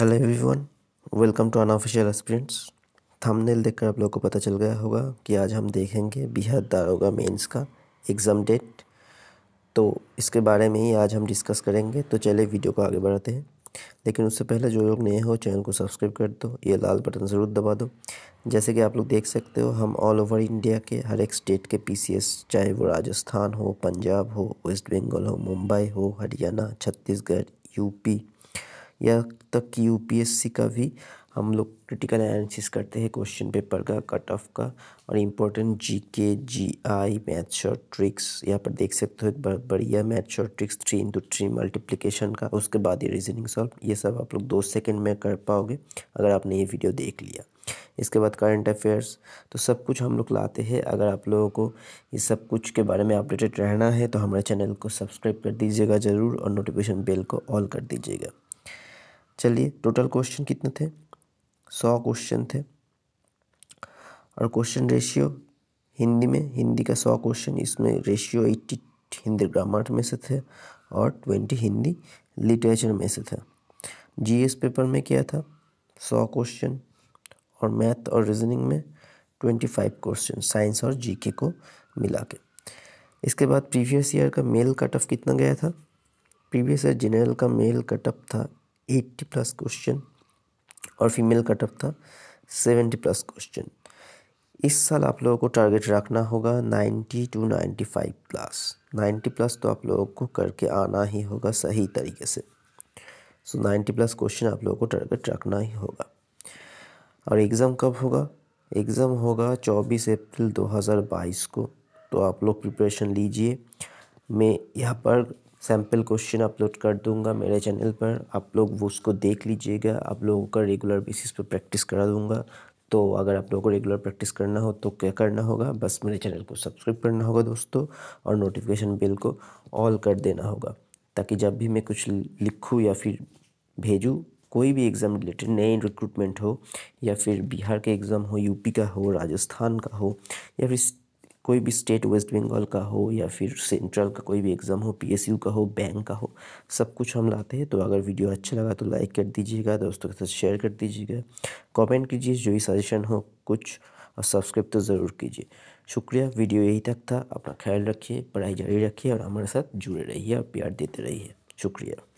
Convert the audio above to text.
hello everyone welcome to unofficial aspirants thumbnail देखकर आप लोग को पता चल गया होगा कि आज हम देखेंगे बिहार दारोगा मेंस का एग्ज़ाम डेट तो इसके बारे में ही आज हम डिस्कस करेंगे तो चले वीडियो को आगे बढ़ाते हैं लेकिन उससे पहले जो लोग नए हो चैनल को सब्सक्राइब कर दो ये लाल बटन ज़रूर दबा दो जैसे कि आप लोग देख सकते हो हम ऑल ओवर इंडिया के हर एक स्टेट के पी चाहे वो राजस्थान हो पंजाब हो वेस्ट बंगाल हो मुंबई हो हरियाणा छत्तीसगढ़ यूपी यहाँ तक कि यू का भी हम लोग क्रिटिकल एनालिसिस करते हैं क्वेश्चन पेपर का कट ऑफ का और इम्पोर्टेंट जी के जी आई मैथ्स और ट्रिक्स यहाँ पर देख सकते हो एक बहुत बढ़िया मैथ्स और tricks three into three multiplication का उसके बाद ये रीजनिंग सॉल्व ये सब आप लोग दो सेकेंड में कर पाओगे अगर आपने ये वीडियो देख लिया इसके बाद करंट अफेयर्स तो सब कुछ हम लोग लाते हैं अगर आप लोगों को ये सब कुछ के बारे में अपडेटेड रहना है तो हमारे चैनल को सब्सक्राइब कर दीजिएगा ज़रूर और नोटिफिकेशन बेल को ऑल कर दीजिएगा चलिए टोटल क्वेश्चन कितने थे सौ क्वेश्चन थे और क्वेश्चन रेशियो हिंदी में हिंदी का सौ क्वेश्चन इसमें रेशियो एट्टी हिंदी ग्रामर में से थे और ट्वेंटी हिंदी लिटरेचर में से थे जीएस पेपर में क्या था सौ क्वेश्चन और मैथ और रीजनिंग में ट्वेंटी फाइव क्वेश्चन साइंस और जीके को मिला के इसके बाद प्रीवियस ईयर का मेल कट ऑफ कितना गया था प्रीवियस ईयर जनरल का मेल कट ऑफ था एट्टी प्लस क्वेश्चन और फीमेल कटअप था सेवेंटी प्लस क्वेश्चन इस साल आप लोगों को टारगेट रखना होगा ninety two ninety five plus ninety plus तो आप लोगों को करके आना ही होगा सही तरीके से सो नाइन्टी प्लस क्वेश्चन आप लोगों को टारगेट रखना ही होगा और एग्ज़ाम कब होगा एग्ज़ाम होगा चौबीस अप्रैल दो हज़ार बाईस को तो आप लोग प्रिपरेशन लीजिए मैं यहाँ पर सैम्पल क्वेश्चन अपलोड कर दूंगा मेरे चैनल पर आप लोग वो उसको देख लीजिएगा आप लोगों का रेगुलर बेसिस पर प्रैक्टिस करा दूंगा तो अगर आप लोगों को रेगुलर प्रैक्टिस करना हो तो क्या करना होगा बस मेरे चैनल को सब्सक्राइब करना होगा दोस्तों और नोटिफिकेशन बिल को ऑल कर देना होगा ताकि जब भी मैं कुछ लिखूँ या फिर भेजूँ कोई भी एग्ज़ाम रिलेटेड नए रिक्रूटमेंट हो या फिर बिहार के एग्ज़ाम हो यूपी का हो राजस्थान का हो या फिर कोई भी स्टेट वेस्ट बंगाल का हो या फिर सेंट्रल का कोई भी एग्ज़ाम हो पीएसयू का हो बैंक का हो सब कुछ हम लाते हैं तो अगर वीडियो अच्छा लगा तो लाइक कर दीजिएगा दोस्तों के साथ शेयर कर दीजिएगा कमेंट कीजिए जो भी सजेशन हो कुछ और सब्सक्राइब तो ज़रूर कीजिए शुक्रिया वीडियो यही तक था अपना ख्याल रखिए पढ़ाई जारी रखिए और हमारे साथ जुड़े रहिए और प्यार देते रहिए शुक्रिया